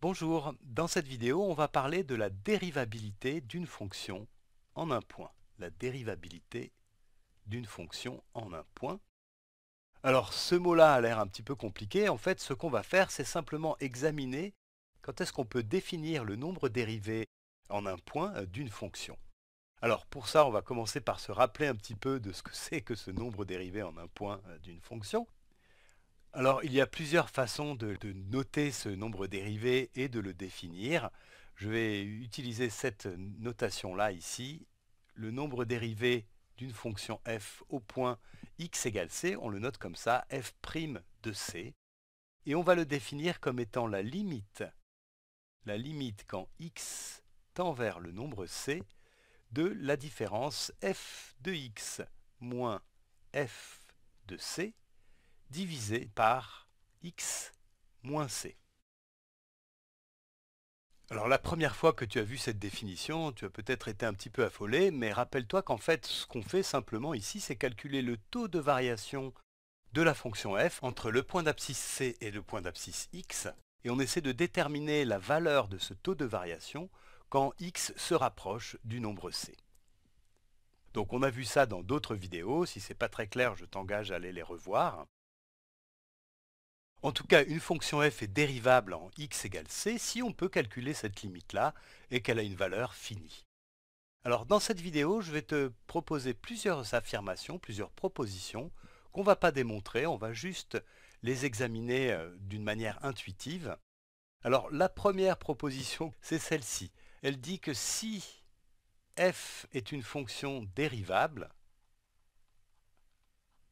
Bonjour, dans cette vidéo on va parler de la dérivabilité d'une fonction en un point. La dérivabilité d'une fonction en un point. Alors ce mot-là a l'air un petit peu compliqué, en fait ce qu'on va faire c'est simplement examiner quand est-ce qu'on peut définir le nombre dérivé en un point euh, d'une fonction. Alors pour ça on va commencer par se rappeler un petit peu de ce que c'est que ce nombre dérivé en un point euh, d'une fonction. Alors, il y a plusieurs façons de, noter ce nombre dérivé et de le définir. Je vais utiliser cette notation-là ici. Le nombre dérivé d'une fonction f au point x égale c, on le note comme ça, f' de c. Et on va le définir comme étant la limite, la limite quand x tend vers le nombre c, de la différence f de x moins f de c divisé par x moins c. Alors la première fois que tu as vu cette définition, tu as peut-être été un petit peu affolé, mais rappelle-toi qu'en fait, ce qu'on fait simplement ici, c'est calculer le taux de variation de la fonction f entre le point d'abscisse c et le point d'abscisse x, et on essaie de déterminer la valeur de ce taux de variation quand x se rapproche du nombre c. Donc on a vu ça dans d'autres vidéos, si ce n'est pas très clair, je t'engage à aller les revoir. En tout cas, une fonction f est dérivable en x égale c si on peut calculer cette limite-là et qu'elle a une valeur finie. Alors dans cette vidéo, je vais te proposer plusieurs affirmations, plusieurs propositions qu'on ne va pas démontrer, on va juste les examiner euh, d'une manière intuitive. Alors la première proposition, c'est celle-ci. Elle dit que si f est une fonction dérivable,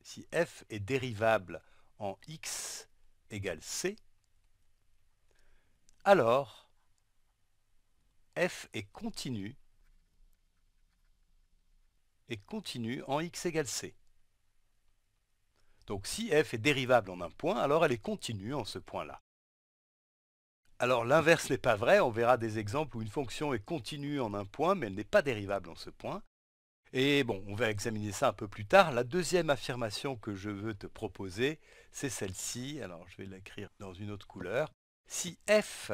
si f est dérivable en x égale C, alors f est continue. et continue en x égale c. Donc si f est dérivable en un point, alors elle est continue en ce point-là. Alors l'inverse n'est pas vrai, on verra des exemples où une fonction est continue en un point, mais elle n'est pas dérivable en ce point. Et bon, on va examiner ça un peu plus tard. La deuxième affirmation que je veux te proposer, c'est celle-ci. Alors, je vais l'écrire dans une autre couleur. Si f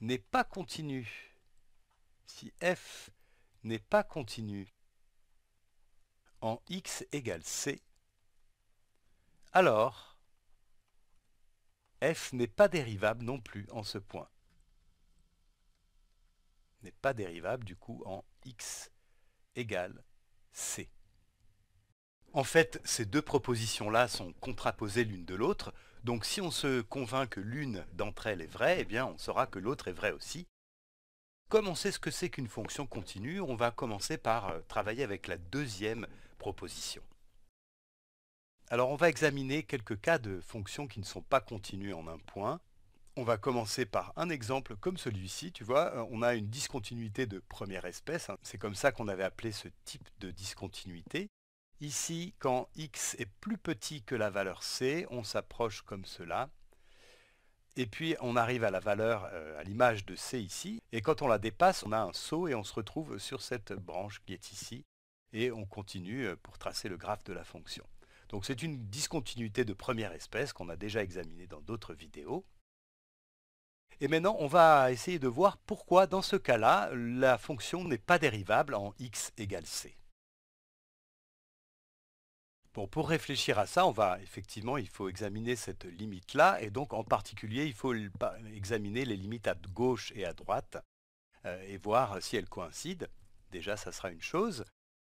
n'est pas continu, si f n'est pas continue en x égale c, alors f n'est pas dérivable non plus en ce point. N'est pas dérivable du coup en x C. En fait, ces deux propositions-là sont contraposées l'une de l'autre, donc si on se convainc que l'une d'entre elles est vraie, eh bien on saura que l'autre est vraie aussi. Comme on sait ce que c'est qu'une fonction continue, on va commencer par euh, travailler avec la deuxième proposition. Alors on va examiner quelques cas de fonctions qui ne sont pas continues en un point. On va commencer par un exemple comme celui-ci, tu vois, euh, on a une discontinuité de première espèce, hein. c'est comme ça qu'on avait appelé ce type de discontinuité. Ici, quand x est plus petit que la valeur c, on s'approche comme cela, et puis on arrive à la valeur, euh, à l'image de c ici, et quand on la dépasse, on a un saut et on se retrouve sur cette branche qui est ici, et on continue euh, pour tracer le graphe de la fonction. Donc c'est une discontinuité de première espèce qu'on a déjà examinée dans d'autres vidéos. Et maintenant, on va essayer de voir pourquoi, dans ce cas-là, la fonction n'est pas dérivable en x égale c. Bon, pour réfléchir à ça, on va effectivement, il faut examiner cette limite-là, et donc en particulier, il faut examiner les limites à gauche et à droite, euh, et voir si elles coïncident. Déjà, ça sera une chose.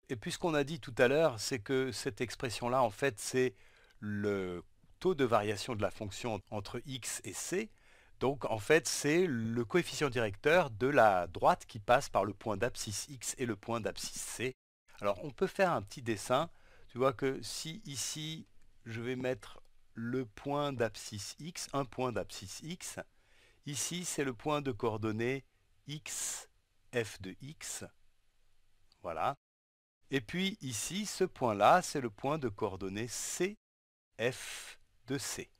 Et puisqu'on a dit tout à l'heure, c'est que cette expression-là, en fait, c'est le taux de variation de la fonction entre x et c, donc en fait, c'est le coefficient directeur de la droite qui passe par le point d'abscisse X et le point d'abscisse C. Alors on peut faire un petit dessin. Tu vois que si ici, je vais mettre le point d'abscisse X, un point d'abscisse X, ici c'est le point de coordonnée X, F de X. Voilà. Et puis ici, ce point-là, c'est le point de coordonnée C, F de C.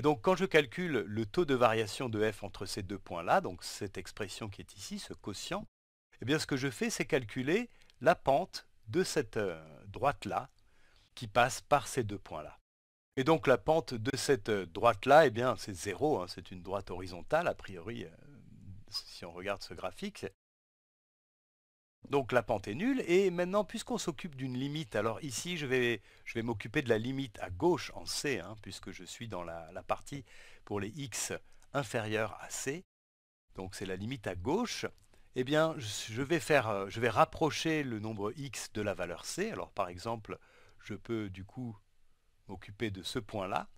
Et donc quand je calcule le taux de variation de f entre ces deux points-là, donc cette expression qui est ici, ce quotient, eh bien ce que je fais, c'est calculer la pente de cette euh, droite-là qui passe par ces deux points-là. Et donc la pente de cette euh, droite-là, eh bien c'est 0, hein, c'est une droite horizontale, a priori, euh, si on regarde ce graphique. Donc la pente est nulle, et maintenant puisqu'on s'occupe d'une limite, alors ici je vais, m'occuper de la limite à gauche en C, hein, puisque je suis dans la, partie pour les x inférieurs à C, donc c'est la limite à gauche, eh bien je vais, faire, euh, je vais rapprocher le nombre x de la valeur C, alors par exemple je peux du coup m'occuper de ce point-là,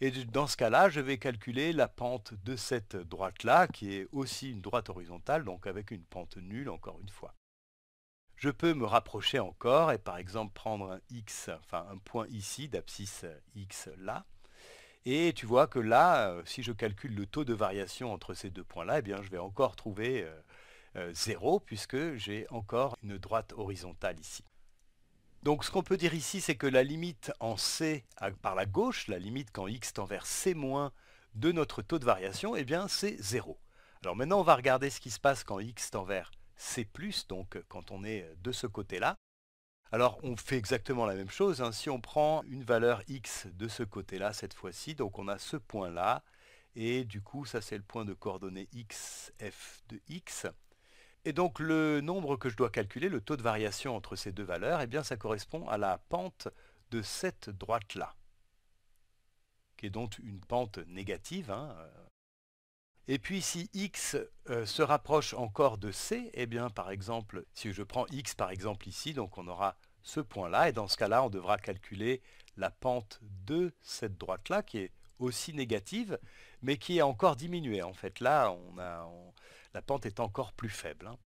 et dans ce cas-là, je vais calculer la pente de cette droite-là, qui est aussi une droite horizontale, donc avec une pente nulle encore une fois. Je peux me rapprocher encore et par exemple prendre un x, enfin un point ici d'abscisse x là. Et tu vois que là, euh, si je calcule le taux de variation entre ces deux points-là, eh bien je vais encore trouver 0 euh, euh, puisque j'ai encore une droite horizontale ici. Donc ce qu'on peut dire ici, c'est que la limite en C par la gauche, la limite quand x tend vers C- de notre taux de variation, eh bien c'est 0. Alors maintenant, on va regarder ce qui se passe quand x tend vers c'est plus, donc quand on est de ce côté-là. Alors on fait exactement la même chose, hein. si on prend une valeur x de ce côté-là cette fois-ci, donc on a ce point-là, et du coup ça c'est le point de coordonnées x, f de x. Et donc le nombre que je dois calculer, le taux de variation entre ces deux valeurs, eh bien ça correspond à la pente de cette droite-là, qui est donc une pente négative, hein, euh, et puis si x euh, se rapproche encore de c, eh bien par exemple, si je prends x par exemple ici, donc on aura ce point-là, et dans ce cas-là, on devra calculer la pente de cette droite-là, qui est aussi négative, mais qui est encore diminuée. En fait, là, la pente est encore plus faible. Hein.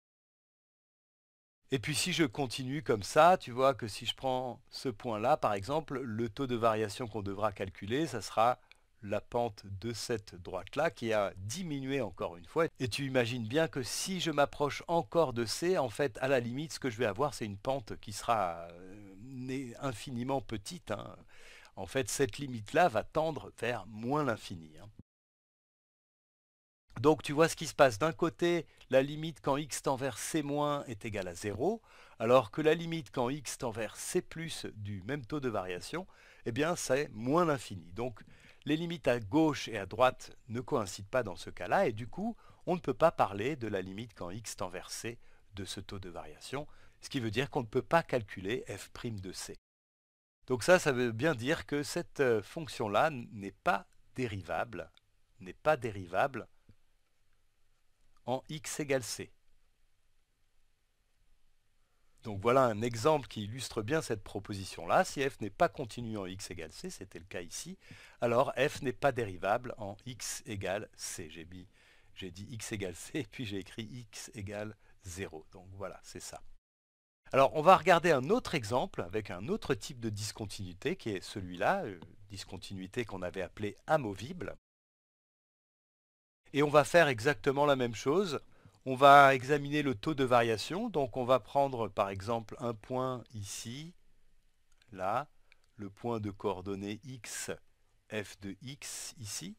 Et puis si je continue comme ça, tu vois que si je prends ce point-là, par exemple, le taux de variation qu'on devra calculer, ça sera la pente de cette droite-là qui a diminué encore une fois. Et tu imagines bien que si je m'approche encore de C, en fait, à la limite, ce que je vais avoir, c'est une pente qui sera euh, infiniment petite. Hein. En fait, cette limite-là va tendre vers moins l'infini. Hein. Donc tu vois ce qui se passe. D'un côté, la limite quand x tend vers c- est égale à 0, alors que la limite quand x tend vers c+, plus du même taux de variation, eh bien c'est moins l'infini. Donc les limites à gauche et à droite ne coïncident pas dans ce cas-là, et du coup, on ne peut pas parler de la limite quand x tend vers c de ce taux de variation, ce qui veut dire qu'on ne peut pas calculer f' de c. Donc ça, ça veut bien dire que cette euh, fonction-là n'est pas dérivable, n'est pas dérivable en x égale c. Donc voilà un exemple qui illustre bien cette proposition-là. Si f n'est pas continu en x égale c, c'était le cas ici, alors f n'est pas dérivable en x égale c. J'ai dit x égale c, et puis j'ai écrit x égale 0. Donc voilà, c'est ça. Alors on va regarder un autre exemple avec un autre type de discontinuité qui est celui-là, euh, discontinuité qu'on avait appelée amovible. Et on va faire exactement la même chose. On va examiner le taux de variation. Donc on va prendre par exemple un point ici, là, le point de coordonnées x, f de x ici.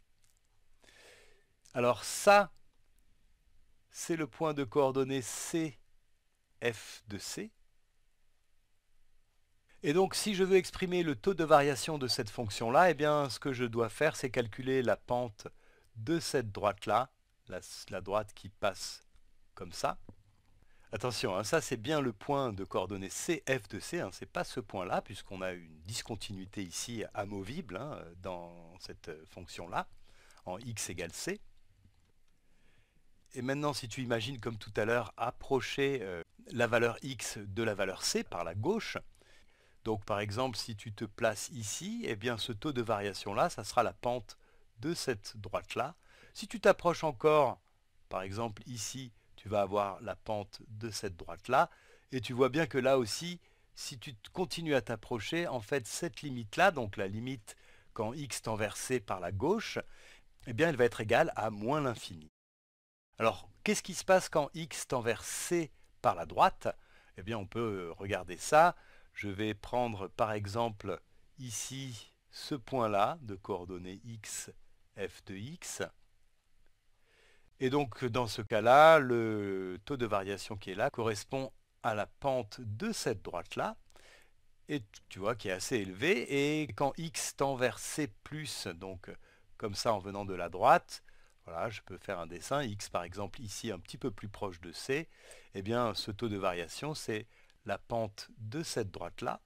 Alors ça, c'est le point de coordonnées c, f de c. Et donc si je veux exprimer le taux de variation de cette fonction-là, eh bien ce que je dois faire, c'est calculer la pente de cette droite-là, la, la droite qui passe ça. Attention, hein, ça c'est bien le point de coordonnées CF de C, hein, c'est pas ce point-là, puisqu'on a une discontinuité ici amovible hein, dans cette euh, fonction-là, en x égale C. Et maintenant, si tu imagines, comme tout à l'heure, approcher euh, la valeur x de la valeur c par la gauche, donc par exemple, si tu te places ici, et eh bien ce taux de variation-là, ça sera la pente de cette droite-là. Si tu t'approches encore, par exemple ici, tu vas avoir la pente de cette droite-là. Et tu vois bien que là aussi, si tu continues à t'approcher, en fait, cette limite-là, donc la limite quand x tend vers c par la gauche, eh bien, elle va être égale à moins l'infini. Alors, qu'est-ce qui se passe quand x tend vers c par la droite Eh bien, on peut euh, regarder ça. Je vais prendre, par exemple, ici, ce point-là de coordonnées x, f de x. Et donc, dans ce cas-là, le taux de variation qui est là correspond à la pente de cette droite-là, et tu vois qui est assez élevé. Et quand x tend vers c+, donc comme ça en venant de la droite, voilà, je peux faire un dessin, x par exemple ici un petit peu plus proche de c, et eh bien ce taux de variation c'est la pente de cette droite-là.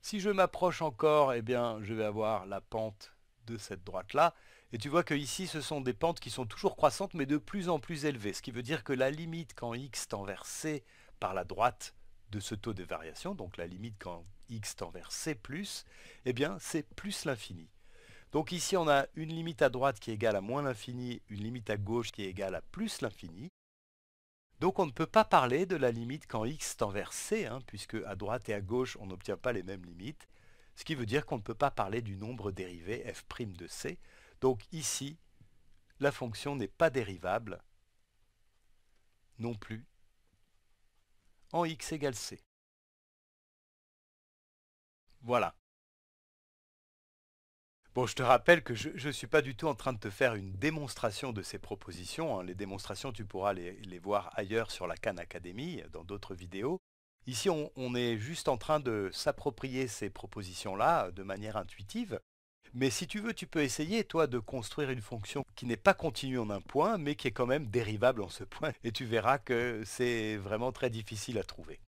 Si je m'approche encore, et eh bien je vais avoir la pente de cette droite-là. Et tu vois que ici, ce sont des pentes qui sont toujours croissantes, mais de plus en plus élevées. Ce qui veut dire que la limite quand x tend vers c par la droite de ce taux de variation, donc la limite quand x tend vers c+, eh bien, c'est plus l'infini. Donc ici, on a une limite à droite qui est égale à moins l'infini, une limite à gauche qui est égale à plus l'infini. Donc on ne peut pas parler de la limite quand x tend vers c, hein, puisque à droite et à gauche, on n'obtient pas les mêmes limites ce qui veut dire qu'on ne peut pas parler du nombre dérivé f' de c. Donc ici, la fonction n'est pas dérivable non plus en x égale c. Voilà. Bon, je te rappelle que je ne suis pas du tout en train de te faire une démonstration de ces propositions. Hein. Les démonstrations, tu pourras les, les, voir ailleurs sur la Khan Academy, dans d'autres vidéos. Ici, on, est juste en train de s'approprier ces propositions-là euh, de manière intuitive. Mais si tu veux, tu peux essayer, toi, de construire une fonction qui n'est pas continue en un point, mais qui est quand même dérivable en ce point. Et tu verras que c'est vraiment très difficile à trouver.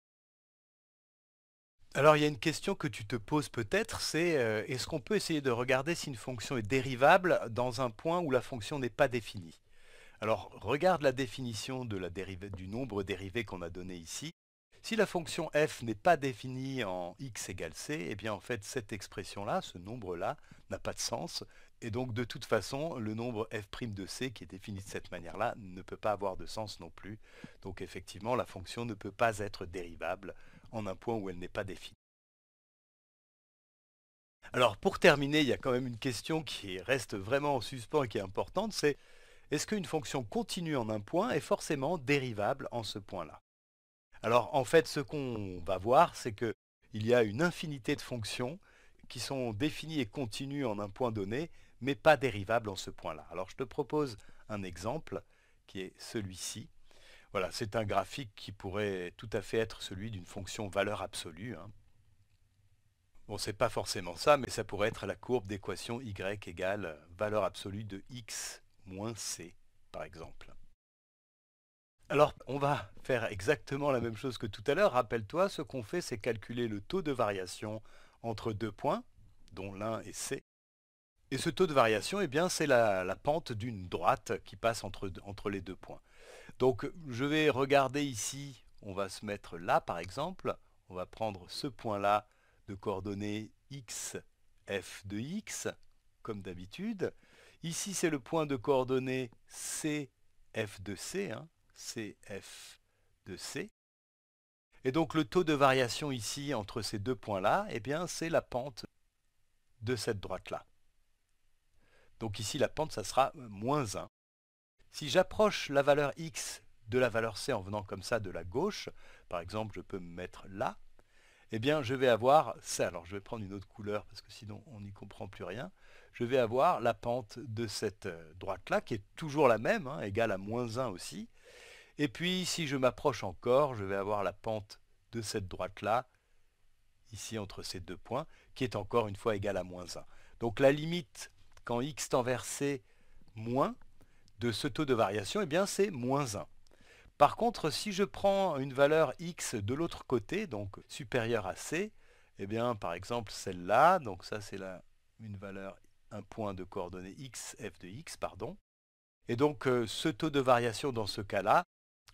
Alors il y a une question que tu te poses peut-être, c'est euh, est-ce qu'on peut essayer de regarder si une fonction est dérivable dans un point où la fonction n'est pas définie Alors regarde la définition du nombre dérivé qu'on a donné ici. Si la fonction f n'est pas définie en x égale c, eh bien en fait cette expression-là, ce nombre-là, n'a pas de sens. Et donc de toute façon, le nombre f' de c qui est défini de cette manière-là ne peut pas avoir de sens non plus. Donc effectivement, la fonction ne peut pas être dérivable en un point où elle n'est pas définie. Alors pour terminer, il y a quand même une question qui reste vraiment en suspens et qui est importante, c'est est-ce qu'une fonction continue en un point est forcément dérivable en ce point-là alors en fait, ce qu'on va voir, c'est qu'il y a une infinité de fonctions qui sont définies et continues en un point donné, mais pas dérivables en ce point-là. Alors je te propose un exemple qui est celui-ci. Voilà, c'est un graphique qui pourrait tout à fait être celui d'une fonction valeur absolue. Hein. Bon, c'est pas forcément ça, mais ça pourrait être la courbe d'équation y égale valeur absolue de x moins c, par exemple. Alors, on va faire exactement la même chose que tout à l'heure. Rappelle-toi, ce qu'on fait, c'est calculer le taux de variation entre deux points, dont l'un est C. Et ce taux de variation, eh bien, c'est la, pente d'une droite qui passe entre, les deux points. Donc, je vais regarder ici, on va se mettre là, par exemple. On va prendre ce point-là de coordonnées x, f de x, comme d'habitude. Ici, c'est le point de coordonnées c, f de c, hein. CF de C. Et donc le taux de variation ici entre ces deux points-là, eh bien c'est la pente de cette droite-là. Donc ici la pente, ça sera moins 1. Si j'approche la valeur x de la valeur c en venant comme ça de la gauche, par exemple je peux me mettre là, eh bien je vais avoir ça. Alors je vais prendre une autre couleur parce que sinon on n'y comprend plus rien. Je vais avoir la pente de cette euh, droite-là qui est toujours la même, hein, égale à moins 1 aussi. Et puis, si je m'approche encore, je vais avoir la pente de cette droite-là, ici entre ces deux points, qui est encore une fois égale à moins 1. Donc la limite, quand x tend vers c moins, de ce taux de variation, eh bien c'est moins 1. Par contre, si je prends une valeur x de l'autre côté, donc supérieure à c, et eh bien par exemple celle-là, donc ça c'est une valeur, un point de coordonnée x, f de x, pardon. Et donc euh, ce taux de variation dans ce cas-là,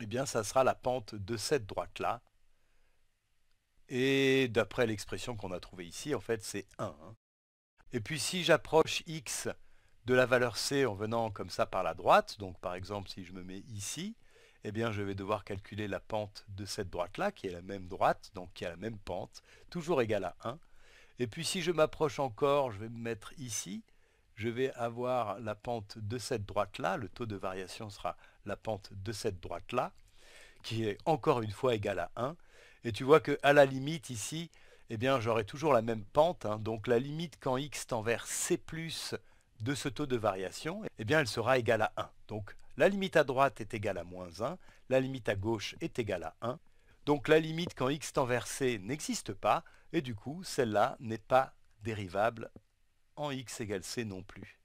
eh bien ça sera la pente de cette droite-là. Et d'après l'expression qu'on a trouvée ici, en fait c'est 1. Hein. Et puis si j'approche x de la valeur c en venant comme ça par la droite, donc par exemple si je me mets ici, eh bien je vais devoir calculer la pente de cette droite-là, qui est la même droite, donc qui a la même pente, toujours égale à 1. Et puis si je m'approche encore, je vais me mettre ici, je vais avoir la pente de cette droite-là, le taux de variation sera la pente de cette droite-là, qui est encore une fois égale à 1. Et tu vois que à la limite ici, eh bien j'aurai toujours la même pente. Hein. donc la limite quand x tend vers c de ce taux de variation, eh bien elle sera égale à 1. Donc la limite à droite est égale à moins 1, la limite à gauche est égale à 1. Donc la limite quand x tend vers c n'existe pas, et du coup celle-là n'est pas dérivable en x égale c non plus.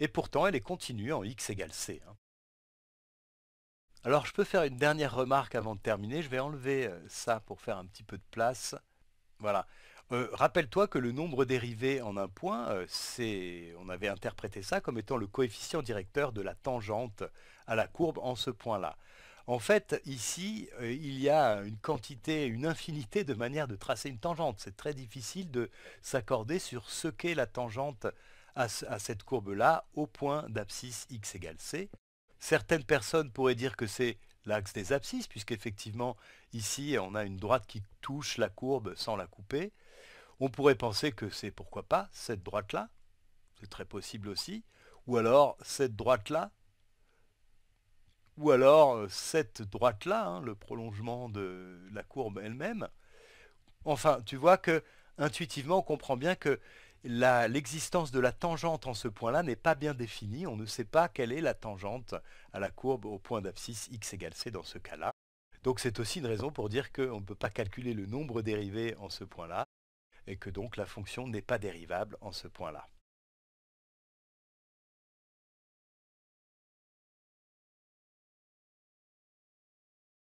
et pourtant elle est continue en x égale c. Hein. Alors je peux faire une dernière remarque avant de terminer, je vais enlever euh, ça pour faire un petit peu de place. Voilà. Euh, rappelle-toi que le nombre dérivé en un point, euh, c'est, on avait interprété ça comme étant le coefficient directeur de la tangente à la courbe en ce point-là. En fait, ici, il y a une quantité, une infinité de manières de tracer une tangente. C'est très difficile de s'accorder sur ce qu'est la tangente à, cette courbe-là au point d'abscisse x égale c. Certaines personnes pourraient dire que c'est l'axe des abscisses, puisqu'effectivement, ici, on a une droite qui touche la courbe sans la couper. On pourrait penser que c'est, pourquoi pas, cette droite-là, c'est très possible aussi, ou alors cette droite-là, ou alors euh, cette droite-là, hein, le prolongement de la courbe elle-même. Enfin, tu vois que intuitivement, on comprend bien que l'existence de la tangente en ce point-là n'est pas bien définie. On ne sait pas quelle est la tangente à la courbe au point d'abscisse x égale c dans ce cas-là. Donc c'est aussi une raison pour dire qu'on ne peut pas calculer le nombre dérivé en ce point-là et que donc la fonction n'est pas dérivable en ce point-là.